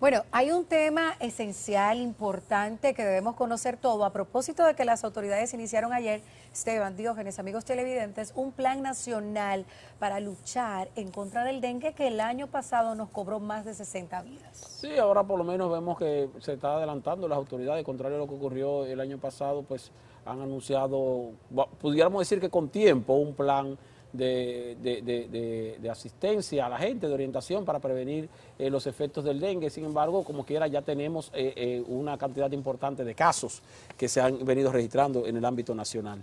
Bueno, hay un tema esencial, importante, que debemos conocer todo. A propósito de que las autoridades iniciaron ayer, Esteban Diógenes, amigos televidentes, un plan nacional para luchar en contra del dengue que el año pasado nos cobró más de 60 vidas. Sí, ahora por lo menos vemos que se está adelantando las autoridades, contrario a lo que ocurrió el año pasado, pues han anunciado, pudiéramos decir que con tiempo, un plan de, de, de, de, asistencia a la gente, de orientación para prevenir eh, los efectos del dengue. Sin embargo, como quiera, ya tenemos eh, eh, una cantidad importante de casos que se han venido registrando en el ámbito nacional.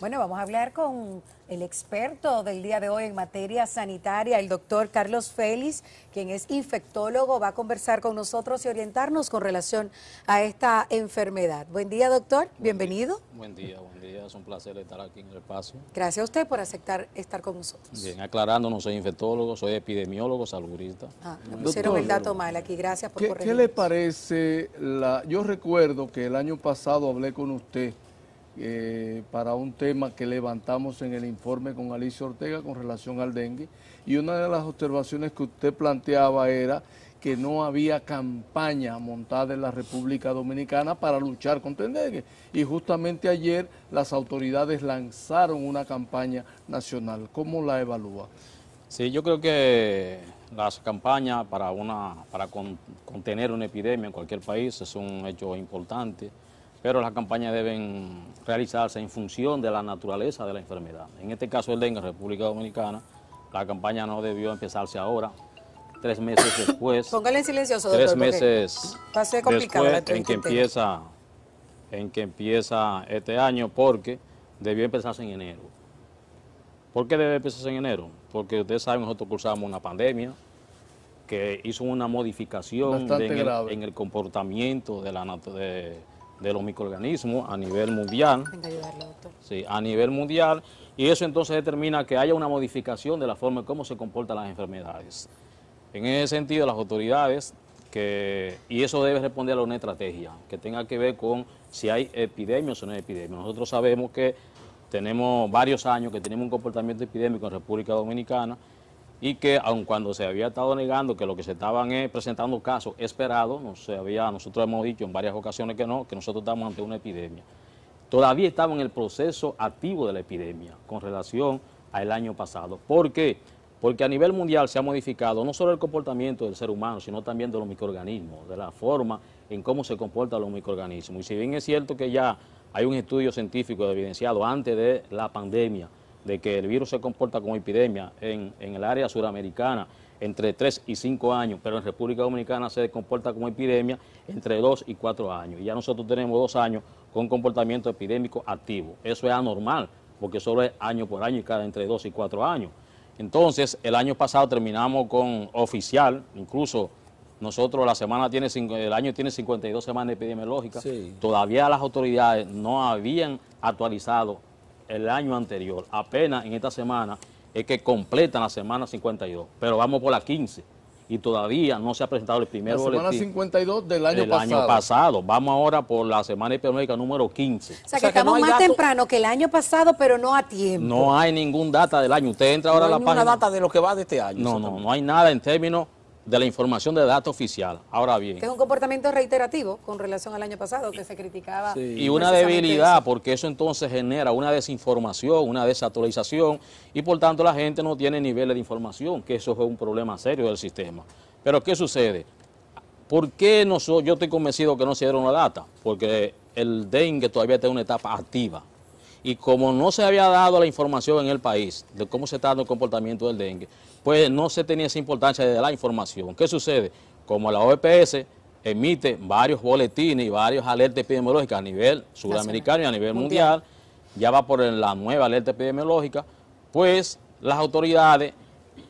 Bueno, vamos a hablar con el experto del día de hoy en materia sanitaria, el doctor Carlos Félix, quien es infectólogo, va a conversar con nosotros y orientarnos con relación a esta enfermedad. Buen día, doctor. Bienvenido. buen día, buen día. Es un placer estar aquí en el espacio. Gracias a usted por aceptar estar con nosotros. Bien, aclarando, soy infectólogo, soy epidemiólogo, saludista. Ah, me pusieron el dato mal aquí. Gracias por ¿Qué, ¿Qué le parece? La, yo recuerdo que el año pasado hablé con usted eh, para un tema que levantamos en el informe con Alicia Ortega con relación al dengue. Y una de las observaciones que usted planteaba era que no había campaña montada en la República Dominicana para luchar contra el dengue. Y justamente ayer las autoridades lanzaron una campaña nacional. ¿Cómo la evalúa? Sí, yo creo que las campañas para, una, para contener una epidemia en cualquier país es un hecho importante pero las campañas deben realizarse en función de la naturaleza de la enfermedad. En este caso el dengue en República Dominicana, la campaña no debió empezarse ahora, tres meses después. Póngale en silencioso, Tres meses después en que empieza en que empieza este año porque debió empezarse en enero. ¿Por qué debe empezarse en enero? Porque ustedes saben, nosotros cursamos una pandemia que hizo una modificación en, el, comportamiento de la, naturaleza de los microorganismos a nivel mundial. Sí, a nivel mundial. Y eso entonces determina que haya una modificación de la forma en cómo se comportan las enfermedades. En ese sentido, las autoridades, que, y eso debe responder a una estrategia que tenga que ver con si hay epidemias o no hay epidemias. Nosotros sabemos que tenemos varios años que tenemos un comportamiento epidémico en República Dominicana y que aun cuando se había estado negando que lo que se estaban eh, presentando casos esperados, no se había, nosotros hemos dicho en varias ocasiones que no, que nosotros estamos ante una epidemia. Todavía estaba en el proceso activo de la epidemia con relación al año pasado. ¿Por qué? Porque a nivel mundial se ha modificado no solo el comportamiento del ser humano, sino también de los microorganismos, de la forma en cómo se comportan los microorganismos. Y si bien es cierto que ya hay un estudio científico evidenciado antes de la pandemia, de que el virus se comporta como epidemia en, el área suramericana entre 3 y 5 años, pero en República Dominicana se comporta como epidemia entre 2 y 4 años. Y ya nosotros tenemos dos años con comportamiento epidémico activo. Eso es anormal, porque solo es año por año y cada entre 2 y 4 años. Entonces, el año pasado terminamos con oficial, incluso nosotros la semana tiene, el año tiene 52 semanas epidemiológicas, todavía las autoridades no habían actualizado el año anterior. Apenas en esta semana es que completan la semana 52, pero vamos por la 15 y todavía no se ha presentado el primer boletín. La semana 52 del año pasado. año pasado. Vamos ahora por la semana epidemiológica número 15. O sea, que, estamos más temprano que el año pasado, pero no a tiempo. No hay ningún data del año. Usted entra ahora a la página. No hay data de lo que va de este año. No, no, no hay nada en términos de la información de datos oficial. Ahora bien. es un comportamiento reiterativo con relación al año pasado que se criticaba. Y una debilidad, porque eso entonces genera una desinformación, una desactualización y por tanto la gente no tiene niveles de información, que eso es un problema serio del sistema. Pero ¿qué sucede? ¿Por qué no yo estoy convencido que no se dieron la data? Porque el dengue todavía está en una etapa activa y como no se había dado la información en el país de cómo se está dando el comportamiento del dengue, pues no se tenía esa importancia de la información. ¿Qué sucede? Como la OPS emite varios boletines y varios alertas epidemiológicas a nivel sudamericano y a nivel mundial, ya va por la nueva alerta epidemiológica, pues las autoridades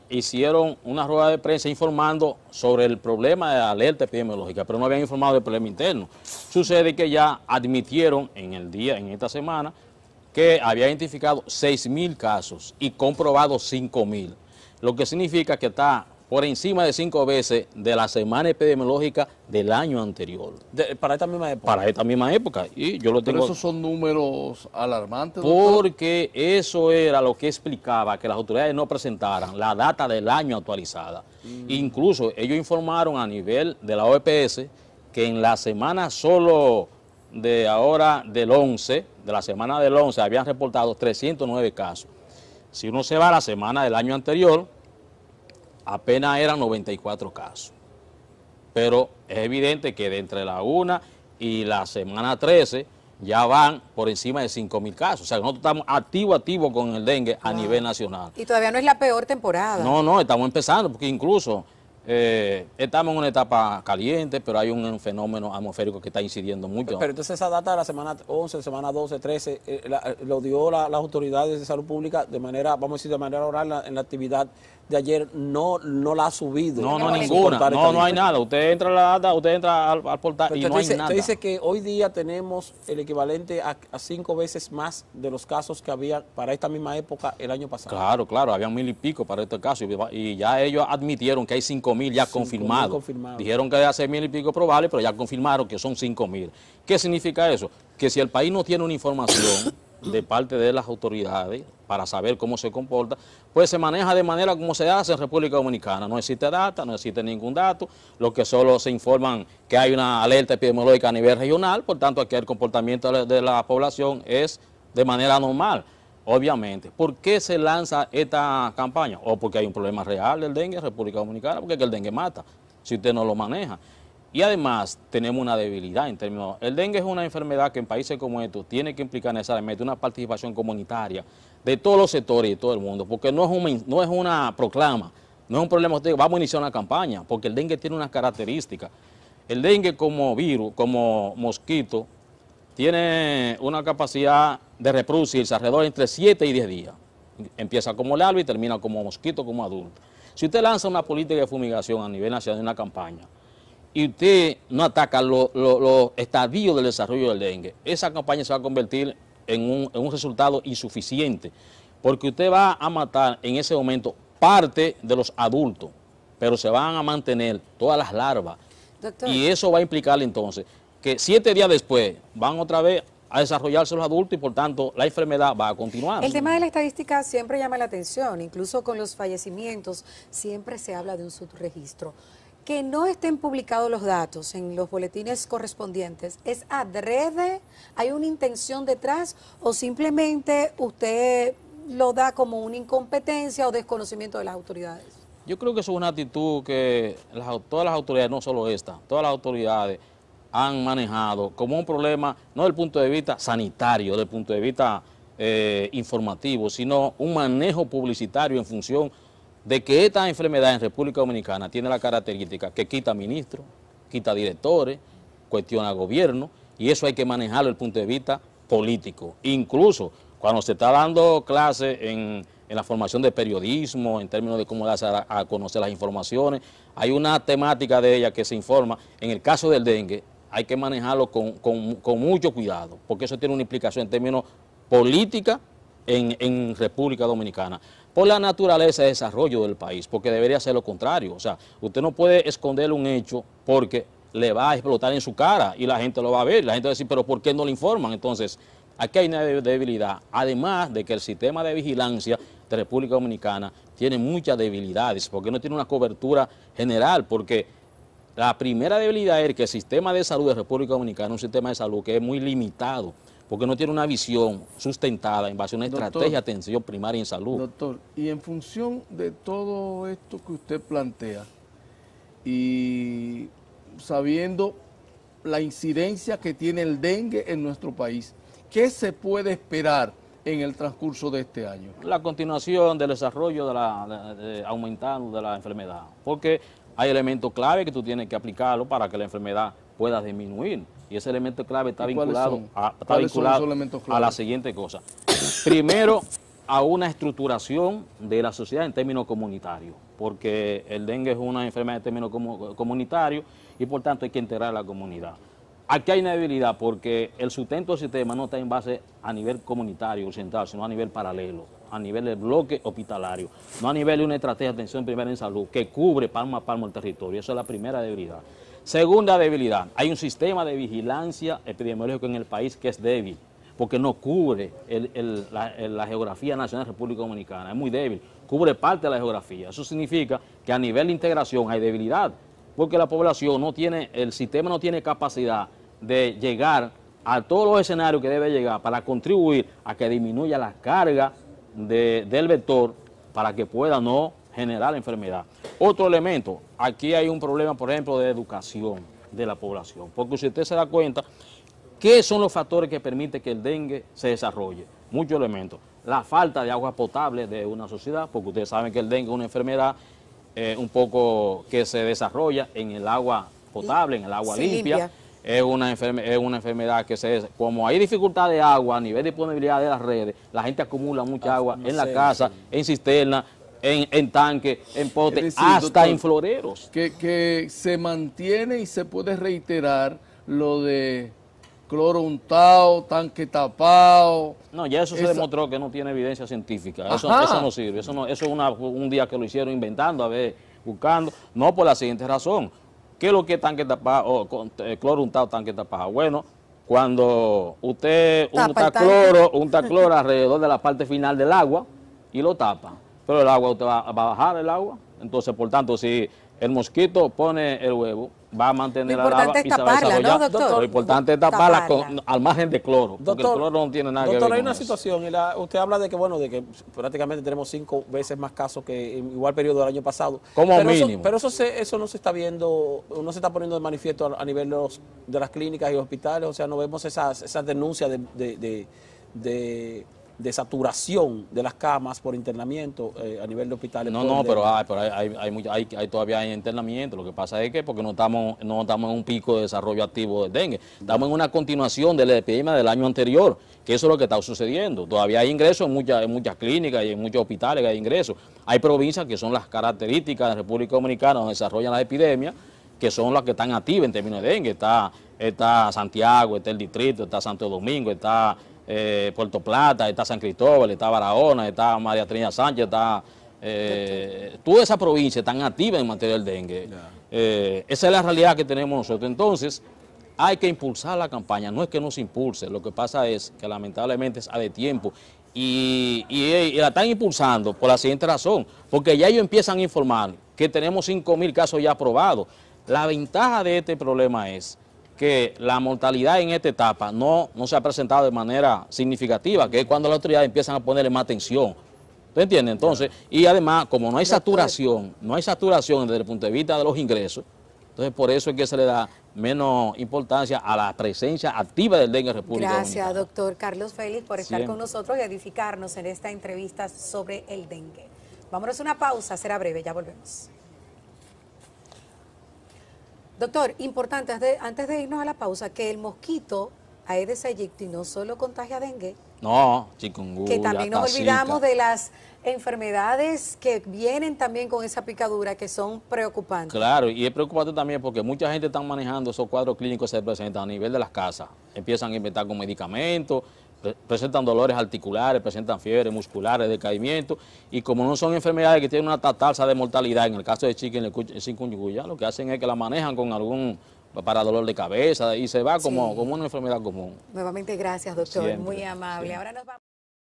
hicieron una rueda de prensa informando sobre el problema de la alerta epidemiológica, pero no habían informado del problema interno. Sucede que ya admitieron en el día, en esta semana, que había identificado 6.000 casos y comprobado 5.000, lo que significa que está por encima de cinco veces de la semana epidemiológica del año anterior. para esta misma época. Para esta misma época. Y yo lo tengo. Pero esos son números alarmantes. Porque eso era lo que explicaba que las autoridades no presentaran la data del año actualizada. Mm. Incluso ellos informaron a nivel de la OPS que en la semana solo de ahora del 11, de la semana del 11, habían reportado 309 casos. Si uno se va a la semana del año anterior, apenas eran 94 casos. Pero es evidente que de entre la 1 y la semana 13 ya van por encima de 5.000 casos. O sea, nosotros estamos activo, activo con el dengue a nivel nacional. Y todavía no es la peor temporada. No, no, estamos empezando, porque incluso eh, estamos en una etapa caliente, pero hay un fenómeno atmosférico que está incidiendo mucho. Pero entonces esa data de la semana 11, semana 12, 13, eh, lo dio las autoridades de salud pública de manera, vamos a decir, de manera oral en la actividad de ayer, no, no la ha subido. No, no, ninguna, no, no hay nada. Usted entra a la data, usted entra al, portal y no hay nada. Usted dice que hoy día tenemos el equivalente a, cinco veces más de los casos que había para esta misma época el año pasado. Claro, claro, había mil y pico para este caso y ya ellos admitieron que hay cinco mil ya Confirmado. Dijeron que era 6 mil y pico probable, pero ya confirmaron que son 5 mil. ¿Qué significa eso? Que si el país no tiene una información de parte de las autoridades para saber cómo se comporta, pues se maneja de manera como se hace en República Dominicana. No existe data, no existe ningún dato, lo que solo se informan que hay una alerta epidemiológica a nivel regional, por tanto aquí el comportamiento de la población es de manera normal. Obviamente, ¿por qué se lanza esta campaña? O porque hay un problema real del dengue en República Dominicana, porque el dengue mata, si usted no lo maneja. Y además tenemos una debilidad en términos... El dengue es una enfermedad que en países como estos tiene que implicar necesariamente una participación comunitaria de todos los sectores y de todo el mundo, porque no es, no es una proclama, no es un problema, vamos a iniciar una campaña, porque el dengue tiene unas características. El dengue como virus, como mosquito, tiene una capacidad de reproducirse alrededor entre 7 y 10 días. Empieza como larva y termina como mosquito, como adulto. Si usted lanza una política de fumigación a nivel nacional, una campaña, y usted no ataca los estadios del desarrollo del dengue, esa campaña se va a convertir en un, resultado insuficiente, porque usted va a matar en ese momento parte de los adultos, pero se van a mantener todas las larvas. Y eso va a implicarle entonces que siete días después van otra vez a desarrollarse los adultos y por tanto la enfermedad va a continuar. El tema de la estadística siempre llama la atención, incluso con los fallecimientos siempre se habla de un subregistro. Que no estén publicados los datos en los boletines correspondientes, ¿es adrede? ¿Hay una intención detrás o simplemente usted lo da como una incompetencia o desconocimiento de las autoridades? Yo creo que eso es una actitud que todas las autoridades, no solo esta, todas las autoridades han manejado como un problema, no del punto de vista sanitario, del punto de vista eh, informativo, sino un manejo publicitario en función de que esta enfermedad en República Dominicana tiene la característica que quita ministros, quita directores, cuestiona gobierno, y eso hay que manejarlo desde el punto de vista político. Incluso cuando se está dando clase en, la formación de periodismo, en términos de cómo darse a conocer las informaciones, hay una temática de ella que se informa. En el caso del dengue, hay que manejarlo con, mucho cuidado, porque eso tiene una implicación en términos política en, República Dominicana, por la naturaleza de desarrollo del país, porque debería ser lo contrario. O sea, usted no puede esconder un hecho porque le va a explotar en su cara y la gente lo va a ver, la gente va a decir, pero ¿por qué no le informan? Entonces, aquí hay una debilidad, además de que el sistema de vigilancia de República Dominicana tiene muchas debilidades, porque no tiene una cobertura general, porque la primera debilidad es que el sistema de salud de República Dominicana es un sistema de salud que es muy limitado, porque no tiene una visión sustentada en base a una estrategia de atención primaria en salud. Doctor, y en función de todo esto que usted plantea, y sabiendo la incidencia que tiene el dengue en nuestro país, ¿qué se puede esperar en el transcurso de este año? La continuación del desarrollo de la, de, de la enfermedad, porque hay elementos clave que tú tienes que aplicarlo para que la enfermedad pueda disminuir. Y ese elemento clave está vinculado, a, está a la siguiente cosa. Primero, a una estructuración de la sociedad en términos comunitarios, porque el dengue es una enfermedad en términos comunitarios y por tanto hay que integrar a la comunidad. Aquí hay una debilidad porque el sustento del sistema no está en base a nivel comunitario, sino a nivel paralelo a nivel del bloque hospitalario, no a nivel de una estrategia de atención primaria en salud que cubre palma a palmo el territorio. Esa es la primera debilidad. Segunda debilidad, hay un sistema de vigilancia epidemiológica en el país que es débil, porque no cubre la, geografía nacional de República Dominicana, es muy débil, cubre parte de la geografía. Eso significa que a nivel de integración hay debilidad, porque la población no tiene, el sistema no tiene capacidad de llegar a todos los escenarios que debe llegar para contribuir a que disminuya la carga del vector para que pueda no generar enfermedad. Otro elemento, aquí hay un problema, por ejemplo, de educación de la población, porque si usted se da cuenta, ¿qué son los factores que permiten que el dengue se desarrolle? Muchos elementos. La falta de agua potable de una sociedad, porque ustedes saben que el dengue es una enfermedad eh, un poco que se desarrolla en el agua potable, en el agua limpia es una, es una enfermedad que se... Como hay dificultad de agua a nivel de disponibilidad de las redes, la gente acumula mucha ah, agua en la casa, en cisterna, en, en, tanque, en potes, hasta en floreros. Que, que se mantiene y se puede reiterar lo de cloro untado, tanque tapado. No, ya eso se demostró que no tiene evidencia científica. Eso, no sirve. Eso, no, eso es un día que lo hicieron inventando, a ver, buscando. No por la siguiente razón. ¿Qué es lo que es tanque tapado? O oh, eh, cloro untado, tanque tapado. Bueno, cuando usted unta cloro, unta cloro alrededor de la parte final del agua y lo tapa. Pero el agua, usted va a bajar el agua. Entonces, por tanto, si el mosquito pone el huevo, va a mantener la lava taparla, se va a desarrollar. doctor? Lo importante es taparla, Con, al margen de cloro, porque el cloro no tiene nada que ver. Doctor, hay una situación, y usted habla de que, bueno, de que prácticamente tenemos cinco veces más casos que en igual periodo del año pasado. Como pero mínimo. Eso, pero eso, se, eso no se está viendo, no se está poniendo de manifiesto a, nivel de, las clínicas y hospitales, o sea, no vemos esas, esas denuncias de, de de saturación de las camas por internamiento eh, a nivel de hospitales. No, no, ah, pero, hay, pero hay, todavía hay internamiento. Lo que pasa es que porque no estamos, no estamos en un pico de desarrollo activo del dengue. Estamos en una continuación de la epidemia del año anterior, que eso es lo que está sucediendo. Todavía hay ingresos en muchas, muchas clínicas y en muchos hospitales que hay ingresos. Hay provincias que son las características de la República Dominicana donde desarrollan las epidemias, que son las que están activas en términos de dengue. Está, está Santiago, está el distrito, está Santo Domingo, está eh, Puerto Plata, está San Cristóbal, está Barahona, está María Trina Sánchez, está eh, toda esa provincia tan activa en materia del dengue. Eh, esa es la realidad que tenemos nosotros. Entonces, hay que impulsar la campaña, no es que no se impulse, lo que pasa es que lamentablemente es a de tiempo y, y, la están impulsando por la siguiente razón, porque ya ellos empiezan a informar que tenemos 5.000 casos ya aprobados. La ventaja de este problema es que la mortalidad en esta etapa no, no se ha presentado de manera significativa, que es cuando las autoridades empiezan a ponerle más atención. ¿Tú entiendes? Entonces, y además, como no hay saturación, no hay saturación desde el punto de vista de los ingresos, entonces por eso es que se le da menos importancia a la presencia activa del dengue en República Gracias, doctor Carlos Félix, por estar con nosotros y edificarnos en esta entrevista sobre el dengue. Vámonos a una pausa, será breve, ya volvemos. Doctor, importante, antes de, irnos a la pausa, que el mosquito Aedes aegypti no solo contagia dengue, no, chikungunya. Que también nos olvidamos de las enfermedades que vienen también con esa picadura que son preocupantes. Claro, y es preocupante también porque mucha gente está manejando esos cuadros clínicos que se presentan a nivel de las casas. Empiezan a inventar con medicamentos presentan dolores articulares, presentan fiebre musculares, decaimiento, y como no son enfermedades que tienen una tasa de mortalidad, en el caso de chicken chikungunya, lo que hacen es que la manejan con algún para dolor de cabeza y se va como, como una enfermedad común. Nuevamente gracias, doctor, muy amable. Ahora nos vamos